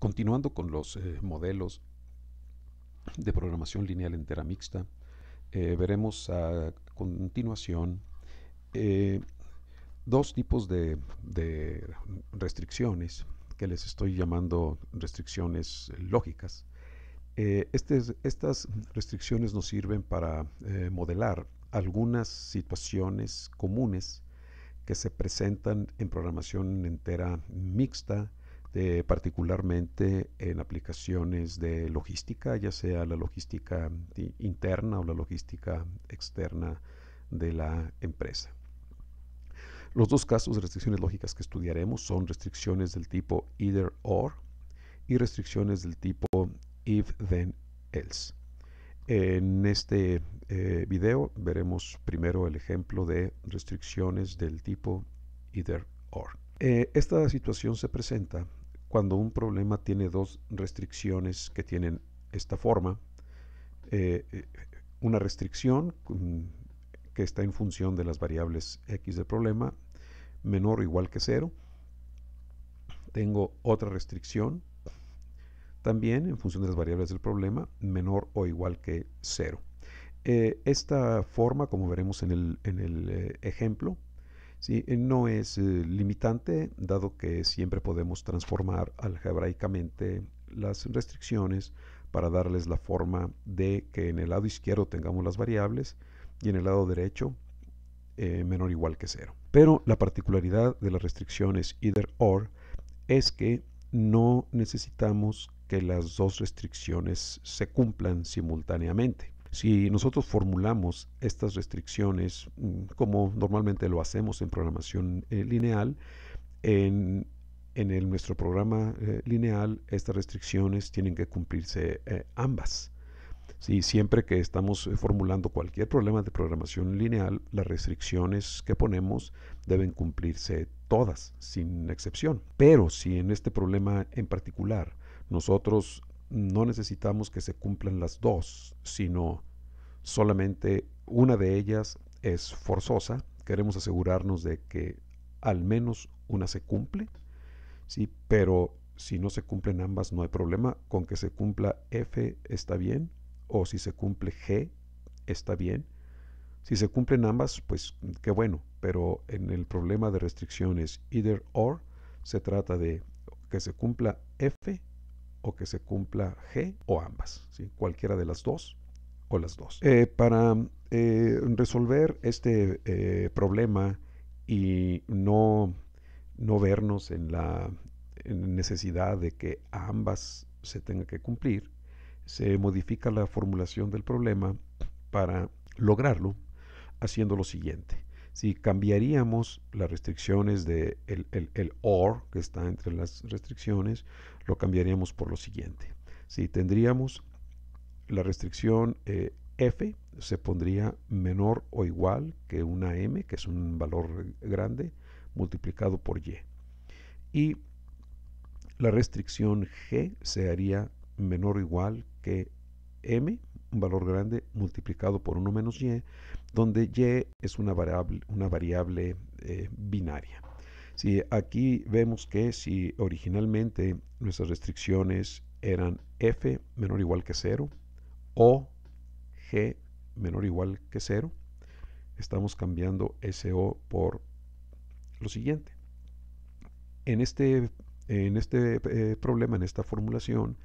Continuando con los eh, modelos de programación lineal entera mixta, eh, veremos a continuación eh, dos tipos de, restricciones que les estoy llamando restricciones lógicas. Este estas restricciones nos sirven para modelar algunas situaciones comunes que se presentan en programación entera mixta eh, particularmente en aplicaciones de logística, ya sea la logística interna o la logística externa de la empresa. Los dos casos de restricciones lógicas que estudiaremos son restricciones del tipo either or y restricciones del tipo if then else. En este eh, video veremos primero el ejemplo de restricciones del tipo either or. Eh, esta situación se presenta cuando un problema tiene dos restricciones que tienen esta forma, eh, eh, una restricción mm, que está en función de las variables x del problema, menor o igual que cero. Tengo otra restricción también en función de las variables del problema, menor o igual que cero. Eh, esta forma, como veremos en el, ejemplo, ¿sí? Eh, no es eh, limitante, dado que siempre podemos transformar algebraicamente las restricciones para darles la forma de que en el lado izquierdo tengamos las variables y en el lado derecho eh, menor o igual que cero. Pero la particularidad de las restricciones either or es que no necesitamos que las dos restricciones se cumplan simultáneamente. Si nosotros formulamos estas restricciones, mm, como normalmente lo hacemos en programación eh, lineal, en, nuestro programa eh, lineal estas restricciones tienen que cumplirse eh, ambas. si siempre que estamos formulando cualquier problema de programación lineal, las restricciones que ponemos deben cumplirse todas, sin excepción. Pero si en este problema en particular nosotros no necesitamos que se cumplan las dos, sino Solamente una de ellas es forzosa. Queremos asegurarnos de que al menos una se cumple, ¿sí? pero si no se cumplen ambas no hay problema. Con que se cumpla F está bien, o si se cumple G está bien. Si se cumplen ambas, pues qué bueno, pero en el problema de restricciones either or se trata de que se cumpla F o que se cumpla G o ambas. ¿sí? Cualquiera de las dos las dos. Eh, para eh, resolver este eh, problema y no, no vernos en la necesidad de que ambas se tengan que cumplir, se modifica la formulación del problema para lograrlo haciendo lo siguiente. Si cambiaríamos las restricciones de el OR que está entre las restricciones, lo cambiaríamos por lo siguiente. Si tendríamos la restricción eh, F se pondría menor o igual que una M, que es un valor grande, multiplicado por Y. Y la restricción G se haría menor o igual que M, un valor grande, multiplicado por 1 menos Y, donde Y es una variable, eh, binaria. Si aquí vemos que si originalmente nuestras restricciones eran F menor o igual que 0, o G menor o igual que 0, estamos cambiando SO por lo siguiente. En este, en este eh, problema, en esta formulación,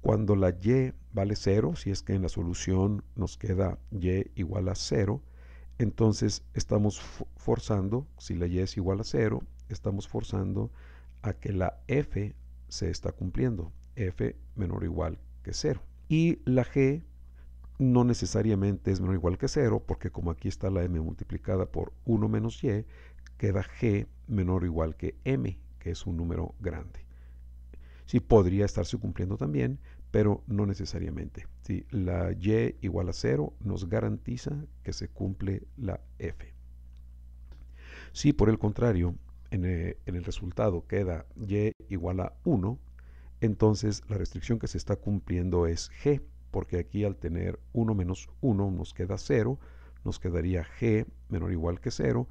cuando la y vale 0, si es que en la solución nos queda y igual a 0, entonces estamos forzando, si la y es igual a 0, estamos forzando a que la f se está cumpliendo, f menor o igual que 0 y la g no necesariamente es menor o igual que 0, porque como aquí está la m multiplicada por 1 menos y, queda g menor o igual que m, que es un número grande. Sí, podría estarse cumpliendo también, pero no necesariamente. Sí, la y igual a 0 nos garantiza que se cumple la f. Si por el contrario eh, en el, resultado queda y igual a 1, entonces la restricción que se está cumpliendo es g, porque aquí al tener 1 menos 1 nos queda 0, nos quedaría g menor o igual que 0,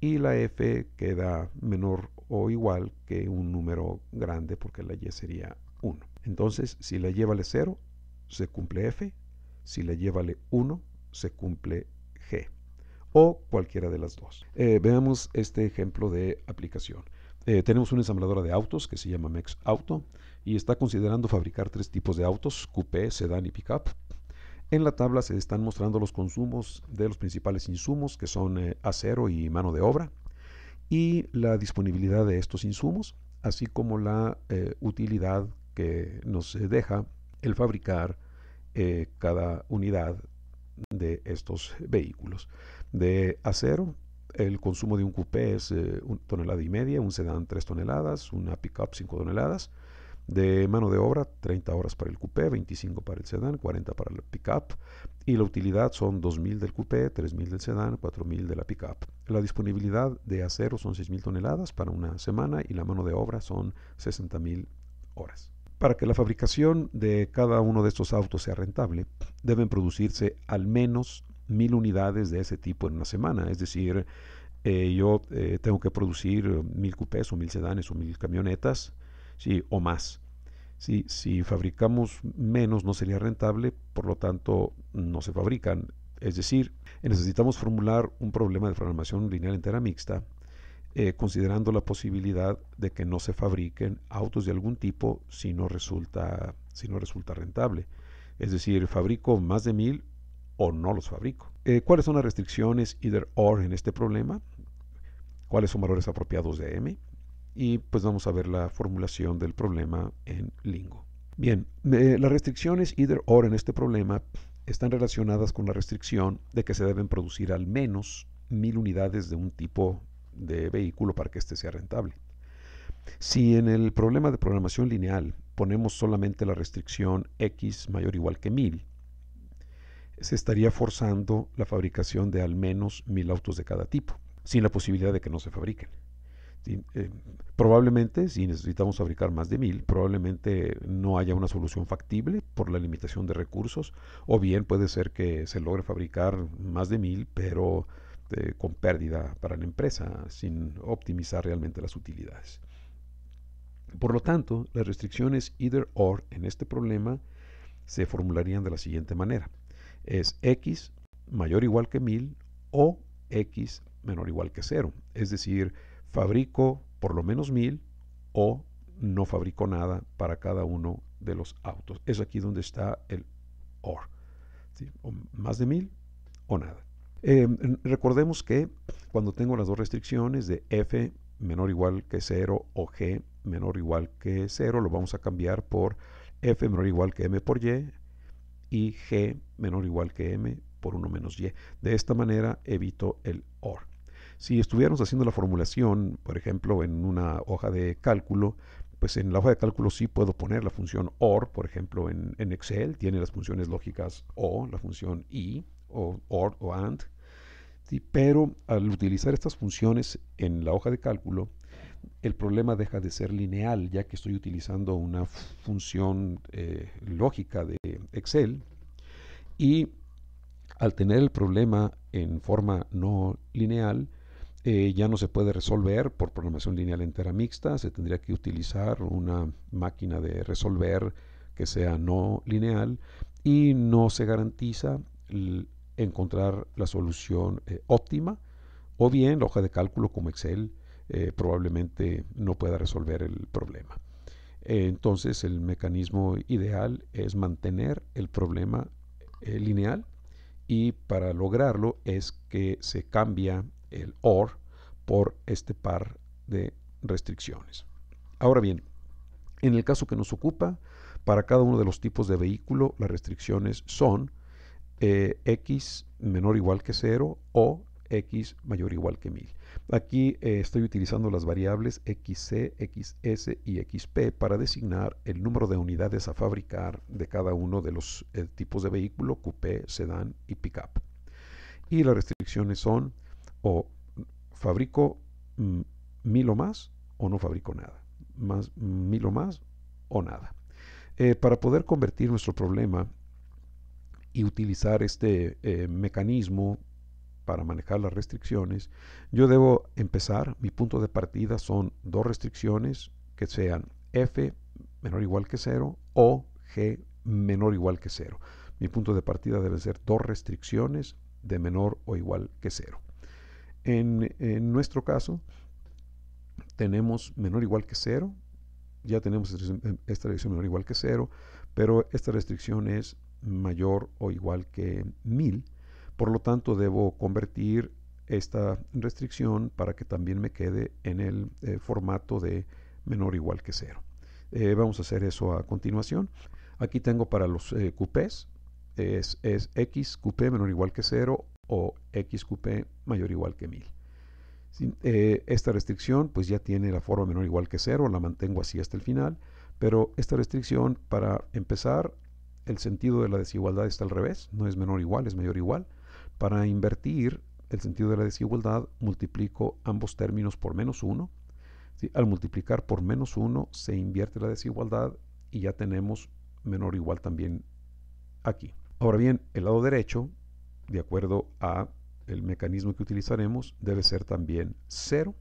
y la f queda menor o igual que un número grande, porque la y sería 1. Entonces, si la y vale 0, se cumple f, si la y vale 1, se cumple g, o cualquiera de las dos. Eh, veamos este ejemplo de aplicación. Eh, tenemos una ensambladora de autos que se llama Max Auto y está considerando fabricar tres tipos de autos, coupé, sedán y pickup. En la tabla se están mostrando los consumos de los principales insumos, que son eh, acero y mano de obra, y la disponibilidad de estos insumos, así como la eh, utilidad que nos deja el fabricar eh, cada unidad de estos vehículos. De acero, el consumo de un coupé es una tonelada y media, un sedán tres toneladas, una pickup cinco toneladas, de mano de obra, 30 horas para el coupé, 25 para el sedán, 40 para la pickup y la utilidad son 2.000 del coupé, 3.000 del sedán, 4.000 de la pickup. La disponibilidad de acero son 6.000 toneladas para una semana y la mano de obra son 60.000 horas. Para que la fabricación de cada uno de estos autos sea rentable, deben producirse al menos 1.000 unidades de ese tipo en una semana, es decir, eh, yo eh, tengo que producir 1.000 coupés o 1.000 sedanes o 1.000 camionetas, o más. Si fabricamos menos no sería rentable, por lo tanto no se fabrican. Es decir, necesitamos formular un problema de programación lineal entera mixta eh, considerando la posibilidad de que no se fabriquen autos de algún tipo si no resulta, si no resulta rentable. Es decir, fabrico más de mil o no los fabrico. Eh, ¿Cuáles son las restricciones either or en este problema? ¿Cuáles son valores apropiados de M? y pues vamos a ver la formulación del problema en lingo. Bien, eh, las restricciones either or en este problema están relacionadas con la restricción de que se deben producir al menos mil unidades de un tipo de vehículo para que éste sea rentable. Si en el problema de programación lineal ponemos solamente la restricción x mayor o igual que mil, se estaría forzando la fabricación de al menos mil autos de cada tipo, sin la posibilidad de que no se fabriquen. Eh, probablemente, si necesitamos fabricar más de mil, probablemente no haya una solución factible por la limitación de recursos, o bien puede ser que se logre fabricar más de mil, pero eh, con pérdida para la empresa, sin optimizar realmente las utilidades. Por lo tanto, las restricciones either or en este problema se formularían de la siguiente manera. Es x mayor o igual que 1000 o x menor o igual que cero. Es decir, fabrico por lo menos mil o no fabrico nada para cada uno de los autos. Es aquí donde está el OR. O más de mil o nada. Em, recordemos que cuando tengo las dos restricciones de F menor o igual que 0 o G menor o igual que 0, lo vamos a cambiar por F menor o igual que M por Y y G menor o igual que M por 1 menos Y. De esta manera evito el OR. Si estuviéramos haciendo la formulación, por ejemplo, en una hoja de cálculo, pues en la hoja de cálculo sí puedo poner la función OR, por ejemplo, en, Excel tiene las funciones lógicas O, la función I, o OR o AND, pero al utilizar estas funciones en la hoja de cálculo, el problema deja de ser lineal, ya que estoy utilizando una función eh, lógica de Excel, y al tener el problema en forma no lineal, eh, ya no se puede resolver por programación lineal entera mixta, se tendría que utilizar una máquina de resolver que sea no lineal y no se garantiza encontrar la solución eh, óptima o bien la hoja de cálculo como Excel eh, probablemente no pueda resolver el problema. entonces el mecanismo ideal es mantener el problema lineal y para lograrlo es que se cambia el OR, por este par de restricciones. Ahora bien, en el caso que nos ocupa, para cada uno de los tipos de vehículo, las restricciones son eh, X menor o igual que 0 o X mayor o igual que 1000. Aquí eh, estoy utilizando las variables XC, XS y XP para designar el número de unidades a fabricar de cada uno de los eh, tipos de vehículo, coupé, sedán y pickup. Y las restricciones son o fabrico mm, mil o más o no fabrico nada, más mil o más o nada. Eh, para poder convertir nuestro problema y utilizar este eh, mecanismo para manejar las restricciones, yo debo empezar, mi punto de partida son dos restricciones que sean f menor o igual que 0 o g menor o igual que 0. Mi punto de partida deben ser dos restricciones de menor o igual que cero. En, nuestro caso, tenemos menor o igual que cero, ya tenemos esta restricción em, menor igual que cero, pero esta restricción es mayor o igual que 1000, por lo tanto debo convertir esta restricción para que también me quede en el eh, formato de menor o igual que cero. Eh, vamos a hacer eso a continuación. Aquí tengo para los eh, cupés, es, es, x cupé menor o igual que 0 o XQP mayor o igual que 1000. Eh, esta restricción pues ya tiene la forma menor o igual que 0, la mantengo así hasta el final, pero esta restricción para empezar el sentido de la desigualdad está al revés, no es menor o igual, es mayor o igual. Para invertir el sentido de la desigualdad multiplico ambos términos por menos 1. Al multiplicar por menos 1 se invierte la desigualdad y ya tenemos menor o igual también aquí. Ahora bien, el lado derecho de acuerdo a el mecanismo que utilizaremos, debe ser también cero.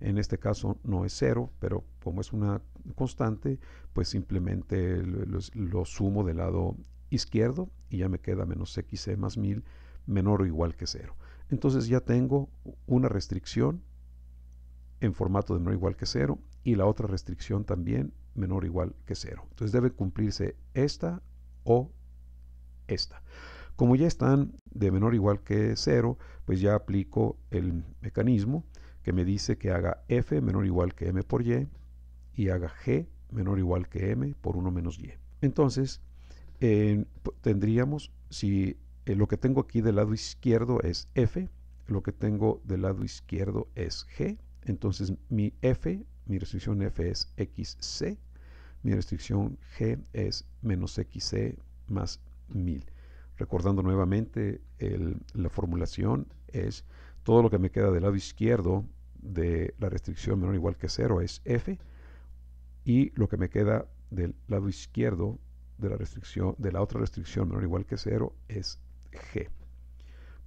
En este caso no es cero, pero como es una constante, pues simplemente lo, sumo del lado izquierdo y ya me queda menos xc más 1000 menor o igual que cero. Entonces ya tengo una restricción en formato de menor o igual que cero y la otra restricción también menor o igual que cero. Entonces debe cumplirse esta o esta. Como ya están de menor o igual que 0, pues ya aplico el mecanismo que me dice que haga f menor o igual que m por y y haga g menor o igual que m por 1 menos y. Entonces, eh, tendríamos, si eh, lo que tengo aquí del lado izquierdo es f, lo que tengo del lado izquierdo es g, entonces mi f, mi restricción f es xc, mi restricción g es menos xc más 1000. Recordando nuevamente, la formulación es todo lo que me queda del lado izquierdo de la restricción menor o igual que 0 es f y lo que me queda del lado izquierdo de la restricción de la otra restricción menor o igual que cero es g.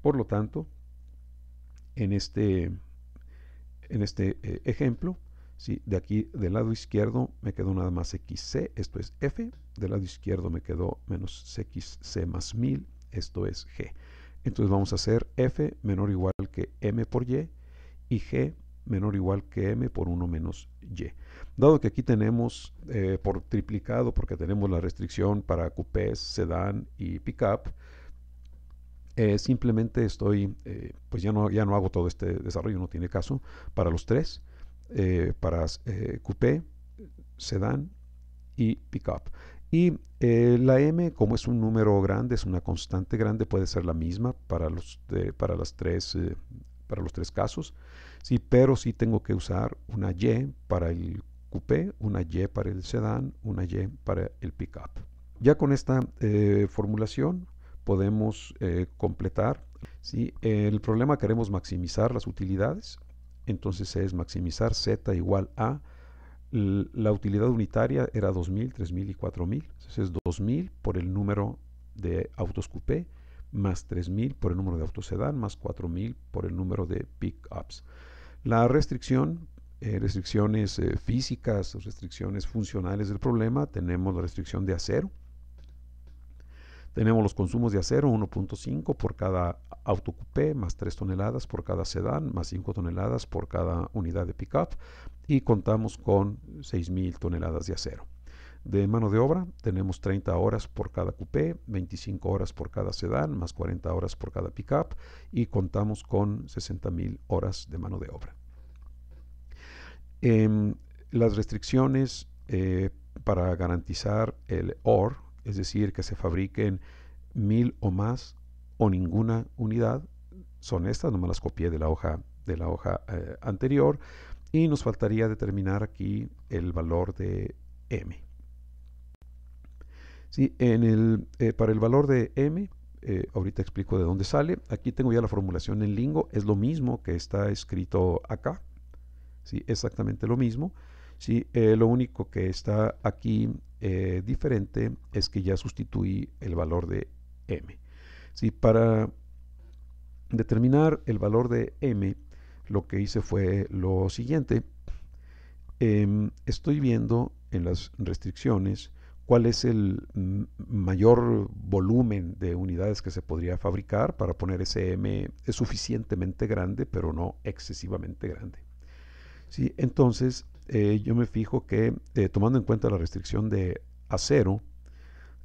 Por lo tanto, en este, en este eh, ejemplo, de aquí del lado izquierdo me quedó nada más xc, esto es f, del lado izquierdo me quedó menos xc más 1000, esto es g. Entonces vamos a hacer f menor o igual que m por y y g menor o igual que m por 1 menos y. Dado que aquí tenemos eh, por triplicado, porque tenemos la restricción para coupés, sedán y pickup, up eh, simplemente estoy, eh, pues ya no, ya no hago todo este desarrollo, no tiene caso, para los tres. Eh, para eh, coupé, sedán y pickup. Y eh, la M, como es un número grande, es una constante grande, puede ser la misma para los, eh, para las tres, para los tres casos, sí, pero sí tengo que usar una Y para el coupé, una Y para el sedán, una Y para el pickup. Ya con esta formulación podemos completar ¿sí? el problema queremos maximizar las utilidades entonces es maximizar z igual a la utilidad unitaria era 2000, 3000 y 4000. Entonces es 2000 por el número de autos coupé, más 3000 por el número de autos sedán, más 4000 por el número de pickups. La restricción, eh, restricciones físicas eh, físicas, restricciones funcionales del problema, tenemos la restricción de acero, tenemos los consumos de acero, 1.5 por cada autocoupé, más 3 toneladas por cada sedán, más 5 toneladas por cada unidad de pickup y contamos con 6.000 toneladas de acero. De mano de obra tenemos 30 horas por cada cupé, 25 horas por cada sedán, más 40 horas por cada pickup y contamos con 60.000 horas de mano de obra. Em, las restricciones eh, para garantizar el OR, es decir, que se fabriquen mil o más o ninguna unidad, son estas, nomás las copié de la hoja, de la hoja eh, anterior, y nos faltaría determinar aquí el valor de m. Eh, para el valor de m, eh, ahorita explico de dónde sale, aquí tengo ya la formulación en lingo, es lo mismo que está escrito acá, ¿sí? exactamente lo mismo, eh, lo único que está aquí eh, diferente es que ya sustituí el valor de m. ¿sí? Para determinar el valor de m, lo que hice fue lo siguiente. Em, estoy viendo en las restricciones cuál es el mayor volumen de unidades que se podría fabricar para poner ese m es suficientemente grande, pero no excesivamente grande. ¿sí? Entonces, eh, yo me fijo que eh, tomando en cuenta la restricción de acero,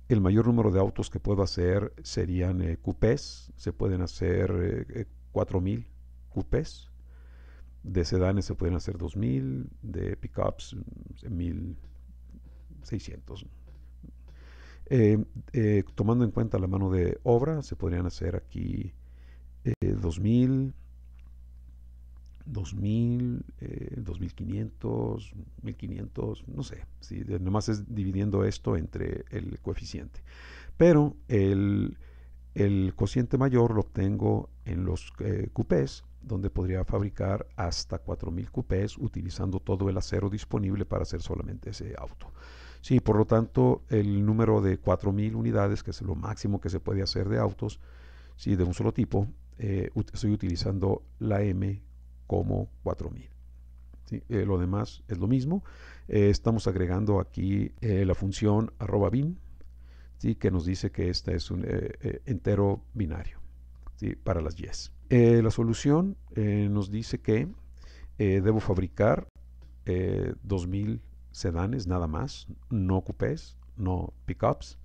el mayor número de autos que puedo hacer serían eh, coupés, se pueden hacer 4000 coupés, de sedanes se pueden hacer 2000, de pickups 1600. Mm, tomando en cuenta la mano de obra, se podrían hacer aquí 2000 2.000, 2.500, 1.500, no sé. ¿sí? Nomás es dividiendo esto entre el coeficiente. Pero el, cociente mayor lo obtengo en los eh, cupés, donde podría fabricar hasta 4.000 cupés utilizando todo el acero disponible para hacer solamente ese auto. Sí, por lo tanto, el número de 4.000 unidades, que es lo máximo que se puede hacer de autos, de un solo tipo, eh, estoy utilizando la M como 4000. Eh, lo demás es lo mismo. Eh, estamos agregando aquí eh, la función arroba bin, ¿sí? que nos dice que este es un entero binario ¿sí? para las yes. la solución nos dice que debo fabricar 2000 sedanes nada más, no coupés, no pickups.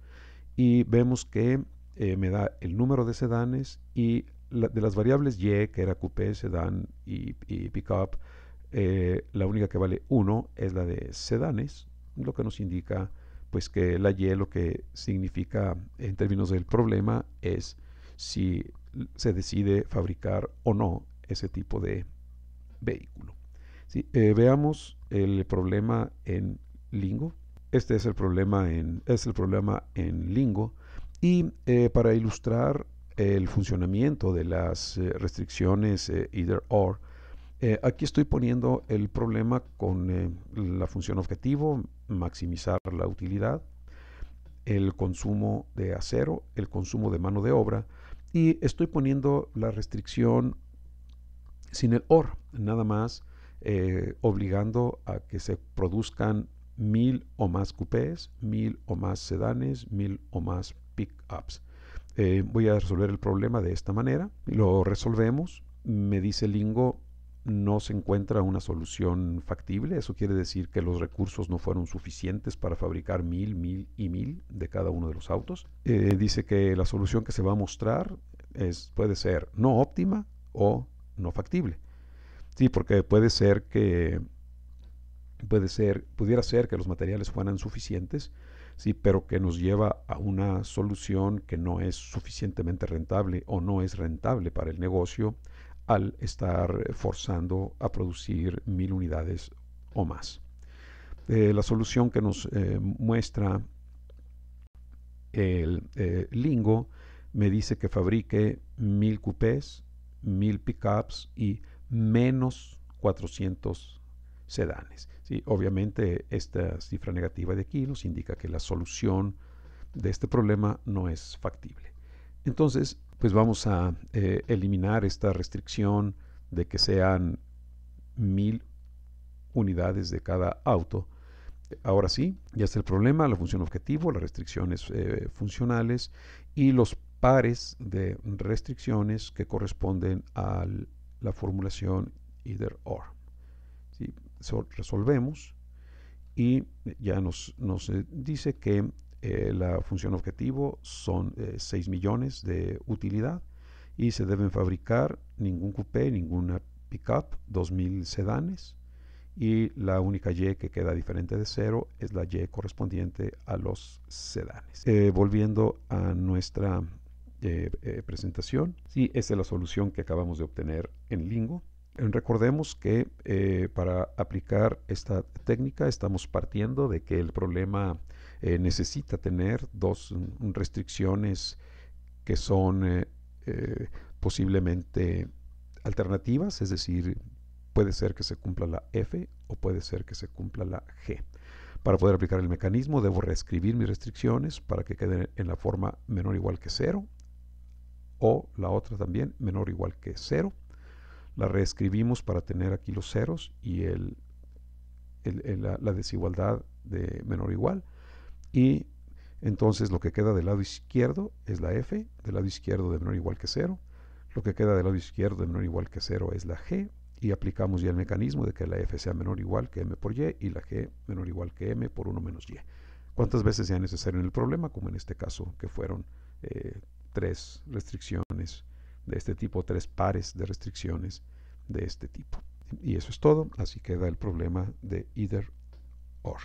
Y vemos que me da el número de sedanes y de las variables Y, que era coupé, sedán y, y pickup, eh, la única que vale 1 es la de sedanes, lo que nos indica pues que la Y lo que significa en términos del problema es si se decide fabricar o no ese tipo de vehículo. Eh, veamos el problema en Lingo. Este es el problema en, es el problema en Lingo. Y eh, para ilustrar el funcionamiento de las eh, restricciones eh, either or, eh, aquí estoy poniendo el problema con la función objetivo, maximizar la utilidad, el consumo de acero, el consumo de mano de obra y estoy poniendo la restricción sin el OR, nada más obligando a que se produzcan mil o más coupés, mil o más sedanes, mil o más pickups. Eh, voy a resolver el problema de esta manera. Lo resolvemos. Me dice Lingo, no se encuentra una solución factible. Eso quiere decir que los recursos no fueron suficientes para fabricar mil, mil y mil de cada uno de los autos. Eh, dice que la solución que se va a mostrar es, puede ser no óptima o no factible. Sí, porque puede ser que puede ser, pudiera ser que los materiales fueran suficientes, sí, pero que nos lleva a una solución que no es suficientemente rentable o no es rentable para el negocio al estar forzando a producir mil unidades o más. Eh, la solución que nos eh, muestra el eh, Lingo me dice que fabrique mil coupés, mil pickups y menos 400 sedanes. Y Obviamente esta cifra negativa de aquí nos indica que la solución de este problema no es factible. Entonces, pues vamos a eh, eliminar esta restricción de que sean mil unidades de cada auto. Ahora sí, ya está el problema, la función objetivo, las restricciones eh, funcionales y los pares de restricciones que corresponden a la formulación either or resolvemos y ya nos, nos eh, dice que eh, la función objetivo son 6 eh, millones de utilidad y se deben fabricar ningún coupé, ninguna pickup, 2.000 sedanes y la única Y que queda diferente de cero es la Y correspondiente a los sedanes. volviendo a nuestra presentación, sí, esa es la solución que acabamos de obtener en Lingo. Eh, recordemos que eh, para aplicar esta técnica estamos partiendo de que el problema eh, necesita tener dos mm, restricciones que son posiblemente alternativas, es decir, puede ser que se cumpla la F o puede ser que se cumpla la G. Para poder aplicar el mecanismo debo reescribir mis restricciones para que queden en la forma menor o igual que cero o la otra también menor o igual que cero la reescribimos para tener aquí los ceros y la, desigualdad de menor o igual. Y entonces lo que queda del lado izquierdo es la f, del lado izquierdo de menor o igual que cero. Lo que queda del lado izquierdo de menor o igual que cero es la g. Y aplicamos ya el mecanismo de que la f sea menor o igual que m por y y la g menor o igual que m por 1 menos y. Cuántas veces sea necesario en el problema, como en este caso que fueron eh, tres restricciones de este tipo, tres pares de restricciones de este tipo. Y eso es todo, así queda el problema de either or.